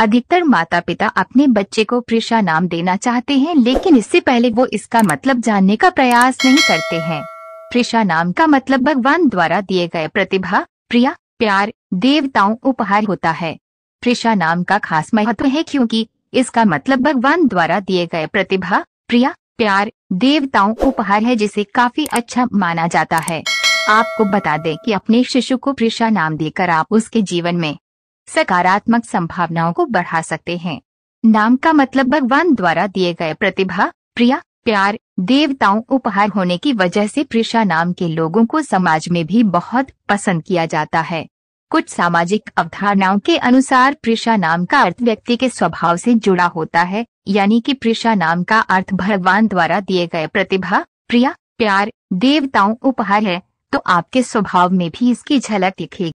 अधिकतर माता पिता अपने बच्चे को प्रिशा नाम देना चाहते हैं लेकिन इससे पहले वो इसका मतलब जानने का प्रयास नहीं करते हैं प्रिशा नाम का मतलब भगवान द्वारा दिए गए प्रतिभा प्रिया प्यार देवताओं उपहार होता है प्रिशा नाम का खास महत्व है क्योंकि इसका मतलब भगवान द्वारा दिए गए प्रतिभा प्रिया प्यार देवताओं उपहार है जिसे काफी अच्छा माना जाता है आपको बता दें कि अपने शिशु को प्रिशा नाम देकर आप उसके जीवन में सकारात्मक संभावनाओं को बढ़ा सकते हैं नाम का मतलब भगवान द्वारा दिए गए प्रतिभा प्रिया प्यार देवताओं उपहार होने की वजह से प्रिशा नाम के लोगों को समाज में भी बहुत पसंद किया जाता है कुछ सामाजिक अवधारणाओं के अनुसार प्रिशा नाम का अर्थ व्यक्ति के स्वभाव से जुड़ा होता है यानी कि प्रिशा नाम का अर्थ भगवान द्वारा दिए गए प्रतिभा प्रिया प्यार देवताओं उपहार है तो आपके स्वभाव में भी इसकी झलक दिखेगी